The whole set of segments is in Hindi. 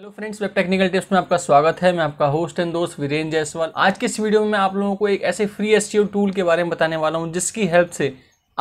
hello friends web technical tips में आपका स्वागत है मैं आपका होस्ट एंड दोस्त वीरेन जायसवाल आज के इस वीडियो में मैं आप लोगों को एक ऐसे फ्री एस टूल के बारे में बताने वाला हूं जिसकी हेल्प से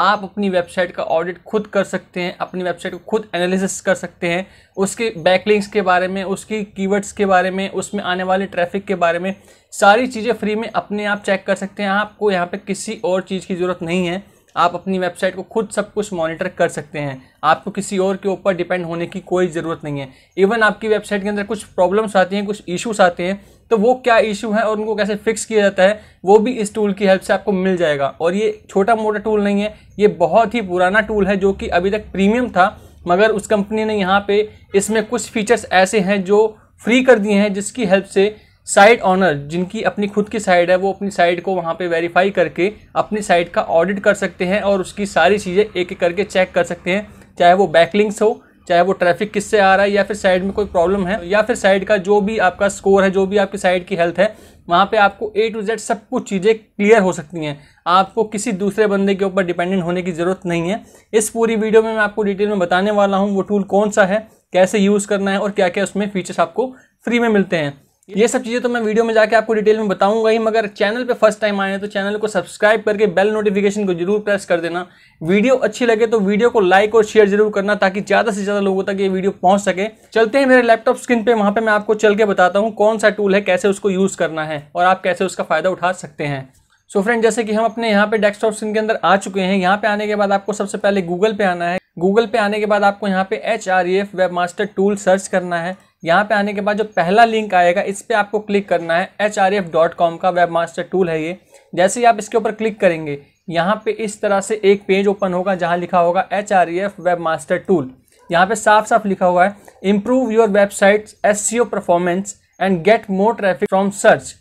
आप अपनी वेबसाइट का ऑडिट खुद कर सकते हैं अपनी वेबसाइट को खुद एनालिसिस कर सकते हैं उसके बैकलिंक्स के बारे में उसकी कीवर्ड्स के बारे में उसमें आने वाले ट्रैफिक के बारे में सारी चीज़ें फ्री में अपने आप चेक कर सकते हैं आपको यहाँ पर किसी और चीज़ की ज़रूरत नहीं है आप अपनी वेबसाइट को खुद सब कुछ मॉनिटर कर सकते हैं आपको किसी और के ऊपर डिपेंड होने की कोई ज़रूरत नहीं है इवन आपकी वेबसाइट के अंदर कुछ प्रॉब्लम्स आती हैं कुछ इश्यूज आते हैं तो वो क्या इशू है और उनको कैसे फिक्स किया जाता है वो भी इस टूल की हेल्प से आपको मिल जाएगा और ये छोटा मोटा टूल नहीं है ये बहुत ही पुराना टूल है जो कि अभी तक प्रीमियम था मगर उस कंपनी ने यहाँ पे इसमें कुछ फीचर्स ऐसे हैं जो फ्री कर दिए हैं जिसकी हेल्प से साइट ऑनर जिनकी अपनी खुद की साइट है वो अपनी साइट को वहाँ पे वेरीफाई करके अपनी साइट का ऑडिट कर सकते हैं और उसकी सारी चीज़ें एक एक करके चेक कर सकते हैं चाहे वो बैकलिंक्स हो चाहे वो ट्रैफिक किससे आ रहा है या फिर साइड में कोई प्रॉब्लम है या फिर साइड का जो भी आपका स्कोर है जो भी आपकी साइड की हेल्थ है वहाँ पे आपको ए टू जेड सब कुछ चीज़ें क्लियर हो सकती हैं आपको किसी दूसरे बंदे के ऊपर डिपेंडेंट होने की ज़रूरत नहीं है इस पूरी वीडियो में मैं आपको डिटेल में बताने वाला हूँ वो टूल कौन सा है कैसे यूज़ करना है और क्या क्या उसमें फीचर्स आपको फ्री में मिलते हैं ये सब चीज़ें तो मैं वीडियो में जाके आपको डिटेल में बताऊंगा ही मगर चैनल पे फर्स्ट टाइम आए हैं तो चैनल को सब्सक्राइब करके बेल नोटिफिकेशन को जरूर प्रेस कर देना वीडियो अच्छी लगे तो वीडियो को लाइक और शेयर जरूर करना ताकि ज़्यादा से ज़्यादा लोगों तक ये वीडियो पहुंच सके चलते हैं मेरे लैपटॉप स्क्रीन पर वहाँ पर मैं आपको चल के बताता हूँ कौन सा टूल है कैसे उसको यूज़ करना है और आप कैसे उसका फ़ायदा उठा सकते हैं सो so फ्रेंड जैसे कि हम अपने यहाँ पे डेस्कटॉप स्क्रीन के अंदर आ चुके हैं यहाँ पे आने के बाद आपको सबसे पहले गूगल पे आना है गूगल पे आने के बाद आपको यहाँ पे H R E F web master tool search करना है यहाँ पे आने के बाद जो पहला लिंक आएगा इस पर आपको क्लिक करना है H R F dot com का वेब मास्टर टूल है ये जैसे ही आप इसके ऊपर क्लिक करेंगे यहाँ पे इस तरह से एक पेज ओपन होगा जहाँ लिखा होगा H R F web master tool यहाँ पे साफ साफ लिखा हुआ है improve your website S C O performance and get more traffic from search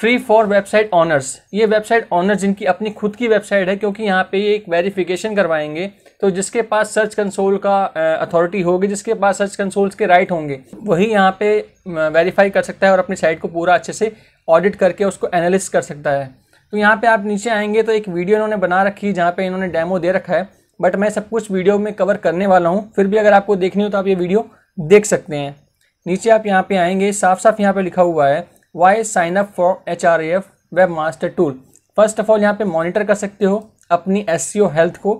free for website owners ये वेबसाइट ऑनर्स जिनकी अपनी खुद की वेबसाइट है क्योंकि यहाँ पे ये एक वेरिफिकेशन करवाएंगे तो जिसके पास सर्च कंसोल का अथॉरिटी होगी जिसके पास सर्च कंसोल्स के राइट होंगे वही यहाँ पे वेरीफाई कर सकता है और अपनी साइट को पूरा अच्छे से ऑडिट करके उसको एनालिस कर सकता है तो यहाँ पर आप नीचे आएंगे तो एक वीडियो इन्होंने बना रखी है जहाँ पर इन्होंने डेमो दे रखा है बट मैं सब कुछ वीडियो में कवर करने वाला हूँ फिर भी अगर आपको देखनी हो तो आप ये वीडियो देख सकते हैं नीचे आप यहाँ पे आएंगे साफ साफ यहाँ पे लिखा हुआ है why sign up for H R F web master tool first of all यहाँ पे मॉनिटर कर सकते हो अपनी एस हेल्थ e को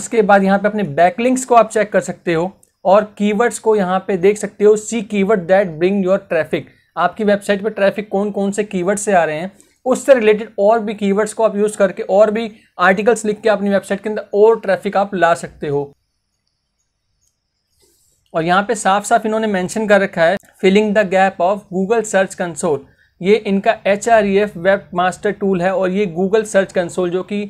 उसके बाद यहाँ पे अपने बैकलिंक्स को आप चेक कर सकते हो और कीवर्ड्स को यहाँ पे देख सकते हो see keyword that bring your traffic आपकी वेबसाइट पे ट्रैफिक कौन कौन से कीवर्ड से आ रहे हैं उससे रिलेटेड और भी कीवर्ड्स को आप यूज़ करके और भी आर्टिकल्स लिख के अपनी वेबसाइट के अंदर और ट्रैफिक आप ला सकते हो और यहाँ पे साफ साफ इन्होंने मेंशन कर रखा है filling the gap of Google search console ये इनका H R E F web master tool है और ये गूगल सर्च कंसोल जो कि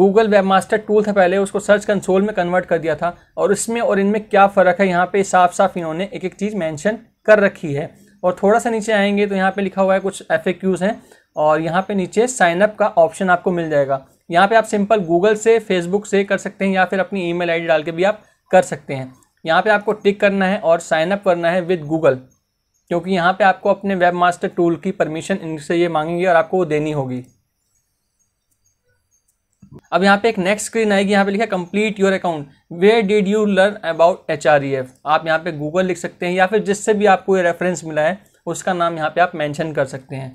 गूगल वेब मास्टर टूल था पहले उसको सर्च कंसोल में कन्वर्ट कर दिया था और इसमें और इनमें क्या फ़र्क है यहाँ पे साफ साफ इन्होंने एक एक चीज़ मैंशन कर रखी है और थोड़ा सा नीचे आएंगे तो यहाँ पर लिखा हुआ है कुछ एफ हैं और यहाँ पर नीचे साइनअप का ऑप्शन आपको मिल जाएगा यहाँ पर आप सिंपल गूगल से फेसबुक से कर सकते हैं या फिर अपनी आई डी डाल के भी आप कर सकते हैं यहाँ पे आपको टिक करना है और साइन अप करना है विद गूगल क्योंकि यहाँ पे आपको अपने वेब मास्टर टूल की परमिशन इनसे ये मांगेंगे और आपको वो देनी होगी अब यहाँ पे एक नेक्स्ट स्क्रीन आएगी यहाँ पे लिखा complete your account where did you learn about H आप यहाँ पे गूगल लिख सकते हैं या फिर जिससे भी आपको ये रेफरेंस मिला है उसका नाम यहाँ पे आप मेंशन कर सकते हैं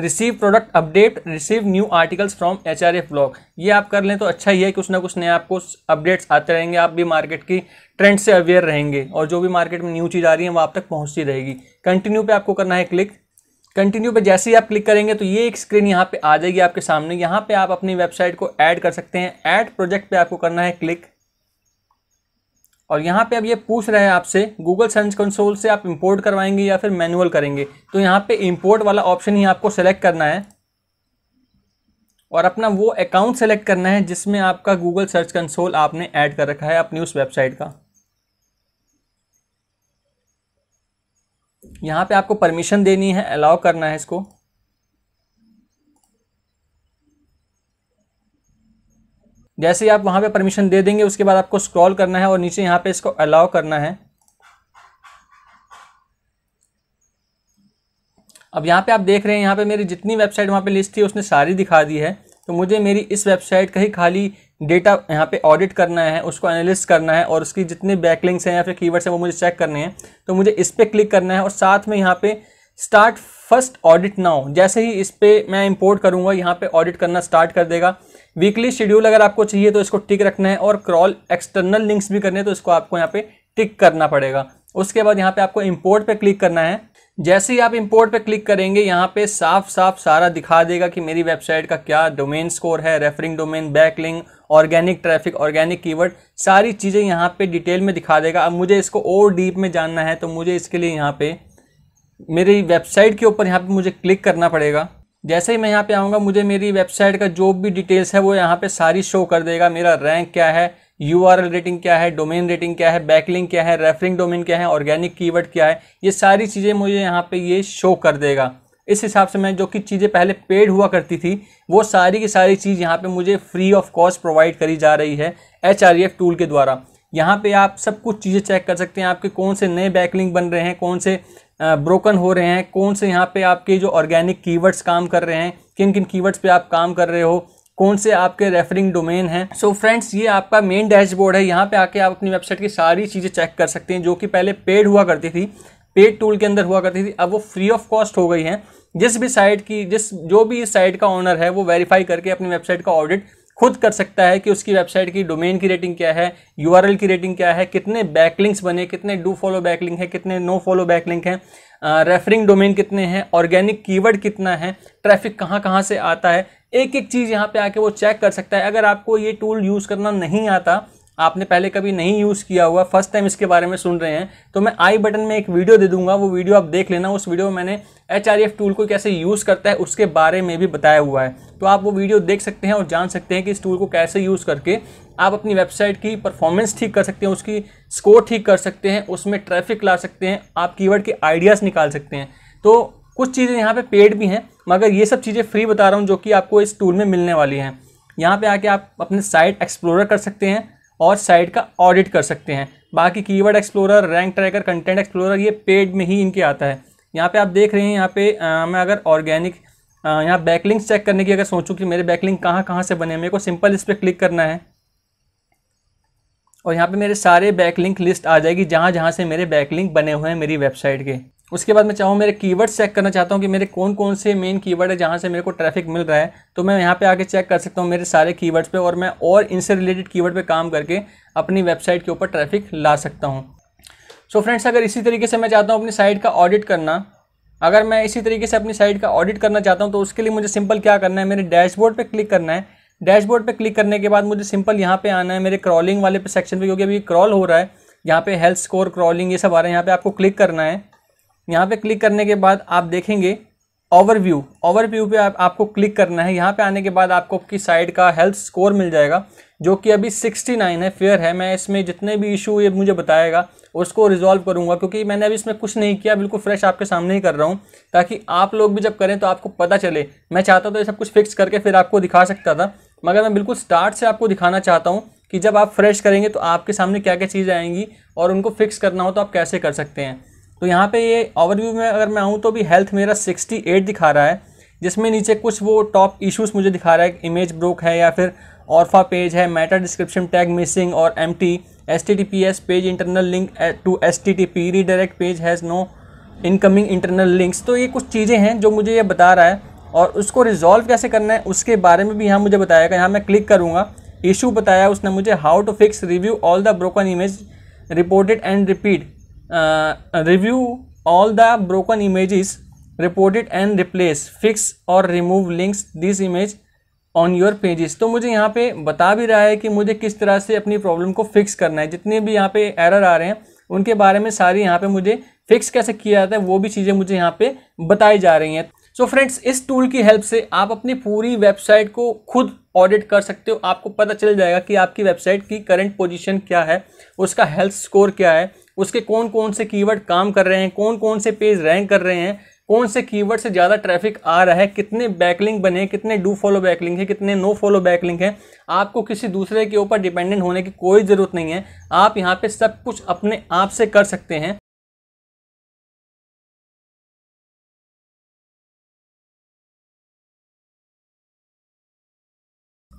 receive product update receive new articles from H R F blog ये आप कर लें तो अच्छा ही है कुछ ना कुछ नया आपको अपडेट्स आते रहेंगे आप भी मार्केट की ट्रेंड से अवेयर रहेंगे और जो भी मार्केट में न्यू चीज़ आ रही है वो आप तक पहुँचती रहेगी कंटिन्यू पे आपको करना है क्लिक कंटिन्यू पे जैसे ही आप क्लिक करेंगे तो ये एक स्क्रीन यहाँ पे आ जाएगी आपके सामने यहाँ पे आप अपनी वेबसाइट को ऐड कर सकते हैं ऐड प्रोजेक्ट पे आपको करना है क्लिक और यहाँ पे अब ये पूछ रहे हैं आपसे गूगल सर्च कंसोल से आप इंपोर्ट करवाएंगे या फिर मैनुअल करेंगे तो यहाँ पे इंपोर्ट वाला ऑप्शन ही आपको सेलेक्ट करना है और अपना वो अकाउंट सेलेक्ट करना है जिसमें आपका गूगल सर्च कंसोल आपने ऐड कर रखा है अपनी उस वेबसाइट का यहाँ पे आपको परमिशन देनी है अलाउ करना है इसको जैसे ही आप वहाँ पे परमिशन दे देंगे उसके बाद आपको स्क्रॉल करना है और नीचे यहाँ पे इसको अलाउ करना है अब यहाँ पे आप देख रहे हैं यहाँ पे मेरी जितनी वेबसाइट वहाँ पे लिस्ट थी उसने सारी दिखा दी है तो मुझे मेरी इस वेबसाइट का ही खाली डेटा यहाँ पे ऑडिट करना है उसको एनालिस्ट करना है और उसकी जितने बैकलिंग्स हैं या फिर कीवर्ड्स हैं वो मुझे चेक करने हैं तो मुझे इस पर क्लिक करना है और साथ में यहाँ पर स्टार्ट फर्स्ट ऑडिट नाउ जैसे ही इस पर मैं इम्पोर्ट करूँगा यहाँ पर ऑडिट करना स्टार्ट कर देगा वीकली शेड्यूल अगर आपको चाहिए तो इसको टिक रखना है और क्रॉल एक्सटर्नल लिंक्स भी करने तो इसको आपको यहाँ पे टिक करना पड़ेगा उसके बाद यहाँ पे आपको इम्पोर्ट पे क्लिक करना है जैसे ही आप इम्पोर्ट पे क्लिक करेंगे यहाँ पे साफ साफ सारा दिखा देगा कि मेरी वेबसाइट का क्या डोमेन स्कोर है referring domain backlink organic traffic organic keyword सारी चीज़ें यहाँ पे डिटेल में दिखा देगा अब मुझे इसको और डीप में जानना है तो मुझे इसके लिए यहाँ पे मेरी वेबसाइट के ऊपर यहाँ पे मुझे क्लिक करना पड़ेगा जैसे ही मैं यहाँ पे आऊँगा मुझे मेरी वेबसाइट का जो भी डिटेल्स है वो यहाँ पे सारी शो कर देगा मेरा रैंक क्या है यू रेटिंग क्या है डोमेन रेटिंग क्या है बैकलिंग क्या है रेफरिंग डोमेन क्या है ऑर्गेनिक कीवर्ड क्या है ये सारी चीज़ें मुझे यहाँ पे ये शो कर देगा इस हिसाब से मैं जो कि चीज़ें पहले पेड हुआ करती थी वो सारी की सारी चीज़ यहाँ पे मुझे फ्री ऑफ कॉस्ट प्रोवाइड करी जा रही है एच टूल e के द्वारा यहाँ पे आप सब कुछ चीज़ें चेक कर सकते हैं आपके कौन से नए बैकलिंग बन रहे हैं कौन से ब्रोकन हो रहे हैं कौन से यहाँ पे आपके जो ऑर्गेनिक कीवर्ड्स काम कर रहे हैं किन किन कीवर्ड्स पे आप काम कर रहे हो कौन से आपके रेफरिंग डोमेन हैं सो फ्रेंड्स ये आपका मेन डैशबोर्ड है यहाँ पे आके आप अपनी वेबसाइट की सारी चीज़ें चेक कर सकते हैं जो कि पहले पेड हुआ करती थी पेड टूल के अंदर हुआ करती थी अब वो फ्री ऑफ कॉस्ट हो गई है जिस भी साइट की जिस जो भी इस साइट का ऑनर है वो वेरीफाई करके अपनी वेबसाइट का ऑडिट खुद कर सकता है कि उसकी वेबसाइट की डोमेन की रेटिंग क्या है यूआरएल की रेटिंग क्या है कितने बैकलिंक्स बने कितने डू फॉलो बैकलिंक है कितने नो फॉलो बैकलिंक हैं रेफरिंग डोमेन कितने हैं ऑर्गेनिक कीवर्ड कितना है ट्रैफिक कहाँ कहाँ से आता है एक एक चीज़ यहाँ पे आके वो चेक कर सकता है अगर आपको ये टूल यूज़ करना नहीं आता आपने पहले कभी नहीं यूज़ किया हुआ फर्स्ट टाइम इसके बारे में सुन रहे हैं तो मैं आई बटन में एक वीडियो दे दूंगा वो वीडियो आप देख लेना उस वीडियो में मैंने एच टूल e को कैसे यूज़ करता है उसके बारे में भी बताया हुआ है तो आप वो वीडियो देख सकते हैं और जान सकते हैं कि इस टूल को कैसे यूज़ करके आप अपनी वेबसाइट की परफॉर्मेंस ठीक कर सकते हैं उसकी स्कोर ठीक कर सकते हैं उसमें ट्रैफिक ला सकते हैं आप कीवर्ड के आइडियाज़ निकाल सकते हैं तो कुछ चीज़ें यहाँ पे पेड भी हैं मगर ये सब चीज़ें फ्री बता रहा हूँ जो कि आपको इस टूल में मिलने वाली हैं यहाँ पे आके आप अपने साइट एक्सप्लोर कर सकते हैं और साइट का ऑडिट कर सकते हैं बाकी keyword explorer rank tracker content explorer ये पेड में ही इनके आता है यहाँ पे आप देख रहे हैं यहाँ पे आ, मैं अगर ऑर्गेनिक यहाँ बैकलिंग चेक करने की अगर सोचूँ कि मेरे बैकलिंग कहाँ कहाँ से बने मेरे को सिंपल इस पर क्लिक करना है और यहाँ पे मेरे सारे बैकलिंक लिस्ट आ जाएगी जहाँ जहाँ से मेरे बैकलिंक बने हुए हैं मेरी वेबसाइट के उसके बाद मैं चाहूँ मेरे कीवर्ड चेक करना चाहता हूँ कि मेरे कौन कौन से मेन कीवर्ड है जहाँ से मेरे को ट्रैफिक मिल रहा है तो मैं यहाँ पे आके चेक कर सकता हूँ मेरे सारे कीवर्ड्स पे और मैं और इनसे रिलेटेड कीवर्ड पे काम करके अपनी वेबसाइट के ऊपर ट्रैफिक ला सकता हूँ सो फ्रेंड्स अगर इसी तरीके से मैं चाहता हूँ अपनी साइट का ऑडिट करना अगर मैं इसी तरीके से अपनी साइट का ऑडिट करना चाहता हूँ तो उसके लिए मुझे सिंपल क्या करना है मेरे डैशबोर्ड पर क्लिक करना है डैशबोर्ड पर क्लिक करने के बाद मुझे सिंपल यहाँ पर आना है मेरे क्रॉलिंग वाले सेक्शन पर क्योंकि अभी क्रॉल हो रहा है यहाँ पे हेल्थ स्कोर क्रॉलिंग ये सब आ रहा है यहाँ पर आपको क्लिक करना है यहाँ पे क्लिक करने के बाद आप देखेंगे ओवरव्यू ओवरव्यू पे आप, आपको क्लिक करना है यहाँ पे आने के बाद आपको आपकी साइड का हेल्थ स्कोर मिल जाएगा जो कि अभी 69 है फेयर है मैं इसमें जितने भी इशू ये मुझे बताएगा उसको रिजॉल्व करूँगा क्योंकि मैंने अभी इसमें कुछ नहीं किया बिल्कुल फ्रेश आपके सामने ही कर रहा हूँ ताकि आप लोग भी जब करें तो आपको पता चले मैं चाहता तो ये सब कुछ फिक्स करके फिर आपको दिखा सकता था मगर मैं बिल्कुल स्टार्ट से आपको दिखाना चाहता हूँ कि जब आप फ्रेश करेंगे तो आपके सामने क्या क्या चीज़ें आएंगी और उनको फिक्स करना हो तो आप कैसे कर सकते हैं तो यहाँ पे ये ओवरव्यू में अगर मैं आऊँ तो भी हेल्थ मेरा 68 दिखा रहा है जिसमें नीचे कुछ वो टॉप इश्यूज़ मुझे दिखा रहा है इमेज ब्रोक है या फिर ऑर्फा पेज है मेटा डिस्क्रिप्शन टैग मिसिंग और M T S T T P S page internal link to S T T P redirect page has no incoming internal links तो ये कुछ चीज़ें हैं जो मुझे ये बता रहा है और उसको रिजॉल्व कैसे करना है उसके बारे में भी यहाँ मुझे बताया गया यहाँ मैं क्लिक करूँगा इशू बताया उसने मुझे how to fix review all the broken image reported and repeat Uh, uh, review all the broken images reported and replace fix or remove links this image on your pages तो मुझे यहाँ पे बता भी रहा है कि मुझे किस तरह से अपनी प्रॉब्लम को फिक्स करना है जितने भी यहाँ पे एरर आ रहे हैं उनके बारे में सारी यहाँ पे मुझे फिक्स कैसे किया जाता है वो भी चीज़ें मुझे यहाँ पे बताई जा रही हैं सो so फ्रेंड्स इस टूल की हेल्प से आप अपनी पूरी वेबसाइट को खुद ऑडिट कर सकते हो आपको पता चल जाएगा कि आपकी वेबसाइट की करंट पोजिशन क्या है उसका हेल्थ स्कोर क्या है उसके कौन कौन से कीवर्ड काम कर रहे हैं कौन कौन से पेज रैंक कर रहे हैं कौन से कीवर्ड से ज़्यादा ट्रैफिक आ रहा है कितने बैकलिंग बने कितने डू फॉलो बैकलिंग है कितने नो फॉलो बैकलिंग है आपको किसी दूसरे के ऊपर डिपेंडेंट होने की कोई ज़रूरत नहीं है आप यहाँ पे सब कुछ अपने आप से कर सकते हैं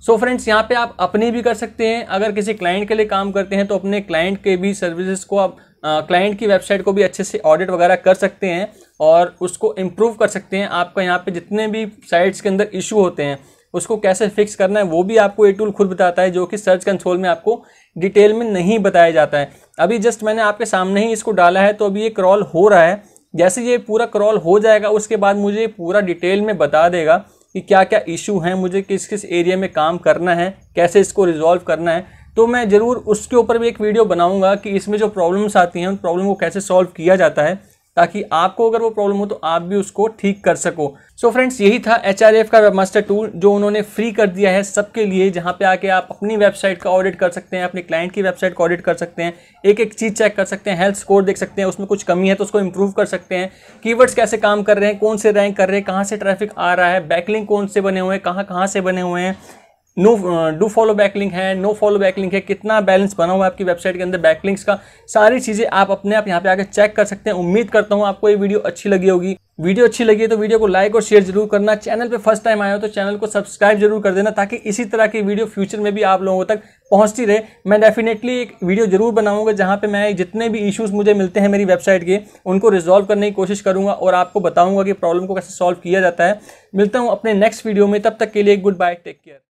सो so फ्रेंड्स यहाँ पे आप अपनी भी कर सकते हैं अगर किसी क्लाइंट के लिए काम करते हैं तो अपने क्लाइंट के भी सर्विसेज को आप क्लाइंट की वेबसाइट को भी अच्छे से ऑडिट वगैरह कर सकते हैं और उसको इम्प्रूव कर सकते हैं आपका यहाँ पे जितने भी साइट्स के अंदर इशू होते हैं उसको कैसे फिक्स करना है वो भी आपको ये टूल खुद बताता है जो कि सर्च कंसोल में आपको डिटेल में नहीं बताया जाता है अभी जस्ट मैंने आपके सामने ही इसको डाला है तो अभी ये क्रॉल हो रहा है जैसे ये पूरा क्रॉल हो जाएगा उसके बाद मुझे पूरा डिटेल में बता देगा कि क्या क्या इशू हैं मुझे किस किस एरिया में काम करना है कैसे इसको रिजॉल्व करना है तो मैं ज़रूर उसके ऊपर भी एक वीडियो बनाऊंगा कि इसमें जो प्रॉब्लम्स आती हैं उन प्रॉब्लम को कैसे सॉल्व किया जाता है ताकि आपको अगर वो प्रॉब्लम हो तो आप भी उसको ठीक कर सको सो so फ्रेंड्स यही था एच का वेब मास्टर टूल जो उन्होंने फ्री कर दिया है सबके लिए जहाँ पे आके आप अपनी वेबसाइट का ऑडिट कर सकते हैं अपने क्लाइंट की वेबसाइट का ऑडिट कर सकते हैं एक एक चीज़ चेक कर सकते हैं हेल्थ स्कोर देख सकते हैं उसमें कुछ कमी है तो उसको इम्प्रूव कर सकते हैं कीवर्ड्स कैसे काम कर रहे हैं कौन से रैंक कर रहे हैं कहाँ से ट्रैफिक आ रहा है बैकलिंग कौन से बने हुए हैं कहाँ कहाँ से बने हुए हैं नो डू फॉलो बैकलिंक है नो फॉलो बैकलिंक है कितना बैलेंस बना हुआ है आपकी वेबसाइट के अंदर बैकलिंक्स का सारी चीज़ें आप अपने आप यहाँ पे आकर चेक कर सकते हैं उम्मीद करता हूँ आपको ये वीडियो अच्छी लगी होगी वीडियो अच्छी लगी है तो वीडियो को लाइक और शेयर जरूर करना चैनल पे फर्स्ट टाइम आए हो तो चैनल को सब्सक्राइब जरूर कर देना ताकि इसी तरह की वीडियो फ्यूचर में भी आप लोगों तक पहुंचती रहे मैं डेफिनेटली एक वीडियो जरूर बनाऊंगा जहां पे मैं जितने भी इश्यूज मुझे मिलते हैं मेरी वेबसाइट के उनको रिजॉल्व करने की कोशिश करूंगा और आपको बताऊंगा कि प्रॉब्लम को कैसे सॉल्व किया जाता है मिलता हूँ अपने नेक्स्ट वीडियो में तब तक के लिए गुड बाय टेक केयर